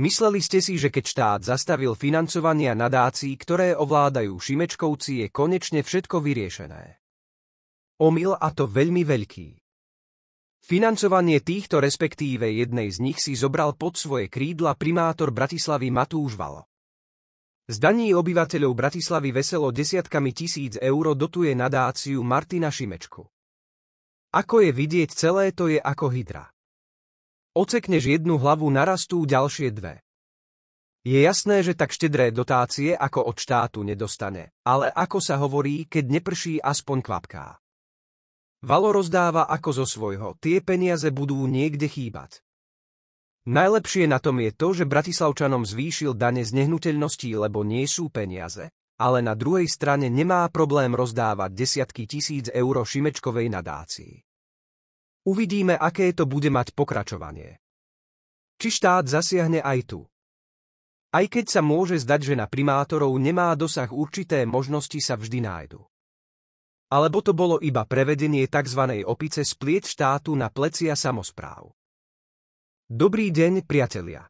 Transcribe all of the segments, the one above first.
Mysleli ste si, že keď štát zastavil financovania nadácií, ktoré ovládajú Šimečkovci, je konečne všetko vyriešené. Omyl a to veľmi veľký. Financovanie týchto respektíve jednej z nich si zobral pod svoje krídla primátor Bratislavy Matúš Valo. Z daní obyvateľov Bratislavy veselo desiatkami tisíc eur dotuje nadáciu Martina Šimečku. Ako je vidieť, celé to je ako hydra. Ocekneš jednu hlavu, narastú ďalšie dve. Je jasné, že tak štedré dotácie ako od štátu nedostane, ale ako sa hovorí, keď neprší aspoň kvapká. Valo rozdáva ako zo svojho, tie peniaze budú niekde chýbať. Najlepšie na tom je to, že Bratislavčanom zvýšil dane z nehnuteľností, lebo nie sú peniaze, ale na druhej strane nemá problém rozdávať desiatky tisíc eur Šimečkovej nadácii. Uvidíme, aké to bude mať pokračovanie. Či štát zasiahne aj tu. Aj keď sa môže zdať, že na primátorov nemá dosah určité možnosti sa vždy nájdu. Alebo to bolo iba prevedenie tzv. opice spliet štátu na plecia samospráv. Dobrý deň, priatelia.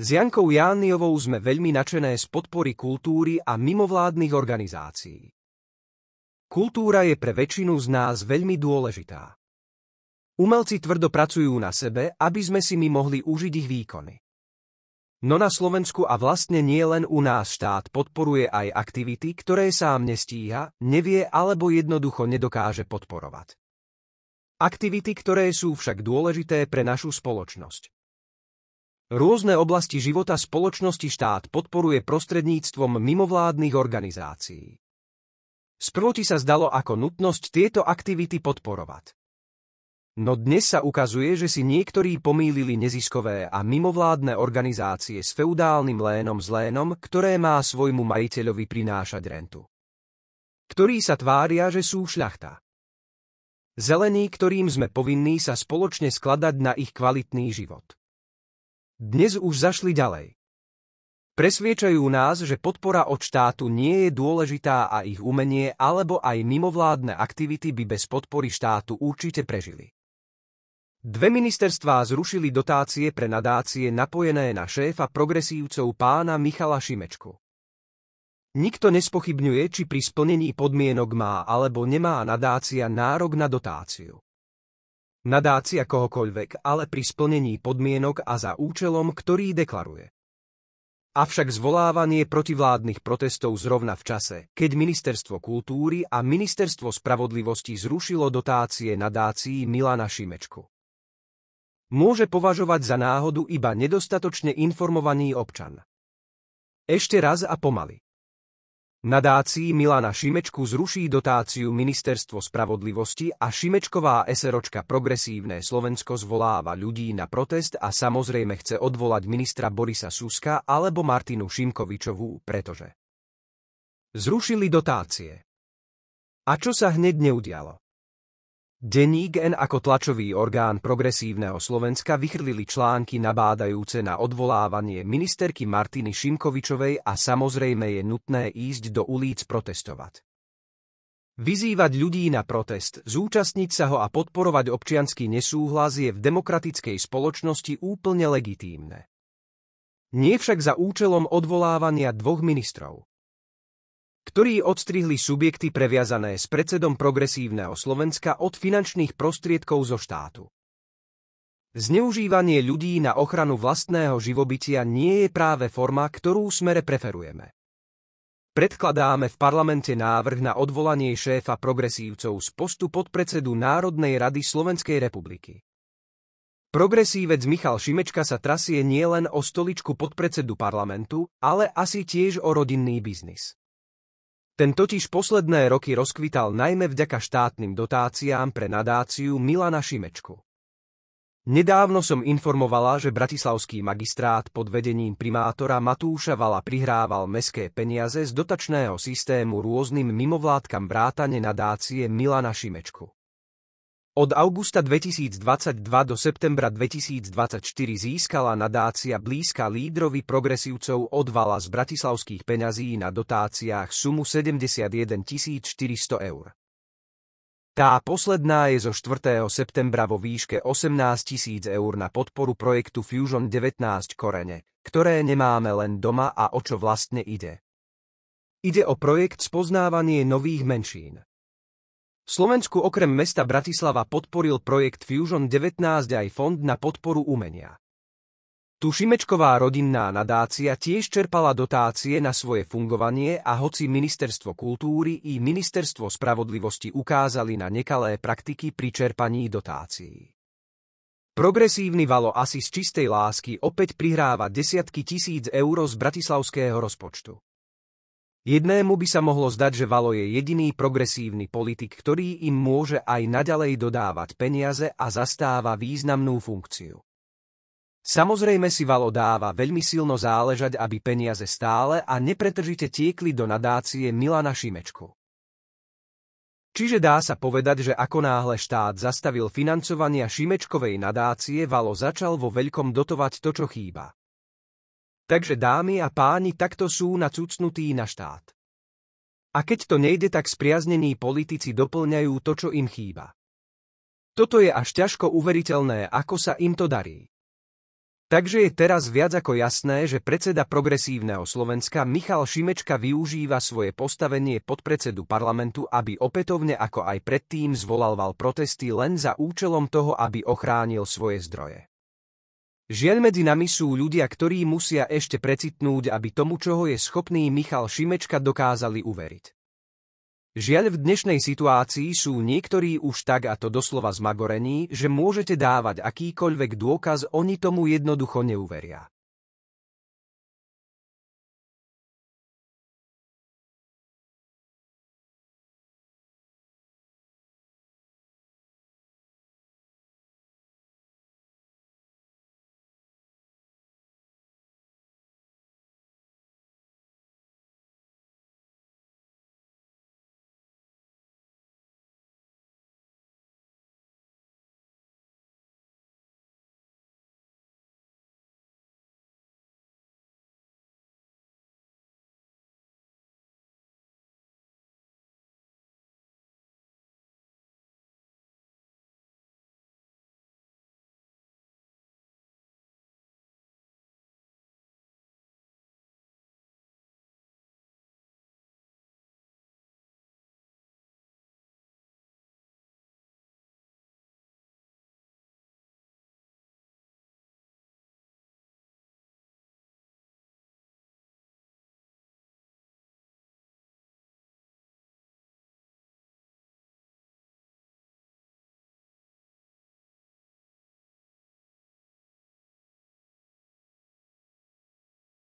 S Jankou Jániovou sme veľmi načené z podpory kultúry a mimovládnych organizácií. Kultúra je pre väčšinu z nás veľmi dôležitá. Umelci tvrdo pracujú na sebe, aby sme si my mohli užiť ich výkony. No na Slovensku a vlastne nie len u nás štát podporuje aj aktivity, ktoré sám nestíha, nevie alebo jednoducho nedokáže podporovať. Aktivity, ktoré sú však dôležité pre našu spoločnosť. Rôzne oblasti života spoločnosti štát podporuje prostredníctvom mimovládnych organizácií. Sproti sa zdalo ako nutnosť tieto aktivity podporovať. No dnes sa ukazuje, že si niektorí pomýlili neziskové a mimovládne organizácie s feudálnym lénom s lénom, ktoré má svojmu majiteľovi prinášať rentu. Ktorí sa tvária, že sú šľachta. Zelení, ktorým sme povinní sa spoločne skladať na ich kvalitný život. Dnes už zašli ďalej. Presviečajú nás, že podpora od štátu nie je dôležitá a ich umenie alebo aj mimovládne aktivity by bez podpory štátu určite prežili. Dve ministerstvá zrušili dotácie pre nadácie napojené na šéfa progresívcov pána Michala Šimečku. Nikto nespochybňuje, či pri splnení podmienok má alebo nemá nadácia nárok na dotáciu. Nadácia kohokoľvek, ale pri splnení podmienok a za účelom, ktorý deklaruje. Avšak zvolávanie protivládnych protestov zrovna v čase, keď Ministerstvo kultúry a Ministerstvo spravodlivosti zrušilo dotácie na dácii Milana Šimečku. Môže považovať za náhodu iba nedostatočne informovaný občan. Ešte raz a pomaly. Nadácii Milana Šimečku zruší dotáciu Ministerstvo spravodlivosti a Šimečková eseročka Progresívne Slovensko zvoláva ľudí na protest a samozrejme chce odvolať ministra Borisa Suska alebo Martinu Šimkovičovú, pretože zrušili dotácie. A čo sa hneď neudialo? Deník N ako tlačový orgán progresívneho Slovenska vychrlili články nabádajúce na odvolávanie ministerky Martiny Šimkovičovej a samozrejme je nutné ísť do ulic protestovať. Vyzývať ľudí na protest, zúčastniť sa ho a podporovať občiansky nesúhlas je v demokratickej spoločnosti úplne legitímne. Nie však za účelom odvolávania dvoch ministrov ktorí odstrihli subjekty previazané s predsedom progresívneho Slovenska od finančných prostriedkov zo štátu. Zneužívanie ľudí na ochranu vlastného živobytia nie je práve forma, ktorú smere preferujeme. Predkladáme v parlamente návrh na odvolanie šéfa progresívcov z postu podpredsedu Národnej rady Slovenskej republiky. Progresívec Michal Šimečka sa trasie nielen o stoličku podpredsedu parlamentu, ale asi tiež o rodinný biznis. Ten totiž posledné roky rozkvital najmä vďaka štátnym dotáciám pre nadáciu Milana Šimečku. Nedávno som informovala, že bratislavský magistrát pod vedením primátora Matúša Vala prihrával meské peniaze z dotačného systému rôznym mimovládkam vrátane nadácie Milana Šimečku. Od augusta 2022 do septembra 2024 získala nadácia blízka lídrovi progresívcov odvala z bratislavských peňazí na dotáciách sumu 71 400 eur. Tá posledná je zo 4. septembra vo výške 18 000 eur na podporu projektu Fusion 19 Korene, ktoré nemáme len doma a o čo vlastne ide. Ide o projekt spoznávanie nových menšín. Slovensku okrem mesta Bratislava podporil projekt Fusion 19 aj Fond na podporu umenia. Tu Šimečková rodinná nadácia tiež čerpala dotácie na svoje fungovanie a hoci Ministerstvo kultúry i Ministerstvo spravodlivosti ukázali na nekalé praktiky pri čerpaní dotácií. Progresívny Valo asi z čistej lásky opäť prihráva desiatky tisíc eur z bratislavského rozpočtu. Jednému by sa mohlo zdať, že Valo je jediný progresívny politik, ktorý im môže aj naďalej dodávať peniaze a zastáva významnú funkciu. Samozrejme si Valo dáva veľmi silno záležať, aby peniaze stále a nepretržite tiekli do nadácie Milana Šimečku. Čiže dá sa povedať, že ako náhle štát zastavil financovania Šimečkovej nadácie, Valo začal vo veľkom dotovať to, čo chýba. Takže dámy a páni takto sú nacucnutí na štát. A keď to nejde, tak spriaznení politici doplňajú to, čo im chýba. Toto je až ťažko uveriteľné, ako sa im to darí. Takže je teraz viac ako jasné, že predseda progresívneho Slovenska Michal Šimečka využíva svoje postavenie pod predsedu parlamentu, aby opätovne ako aj predtým zvolal protesty len za účelom toho, aby ochránil svoje zdroje. Žiaľ medzi nami sú ľudia, ktorí musia ešte precitnúť, aby tomu, čoho je schopný Michal Šimečka, dokázali uveriť. Žiaľ v dnešnej situácii sú niektorí už tak a to doslova zmagorení, že môžete dávať akýkoľvek dôkaz, oni tomu jednoducho neuveria.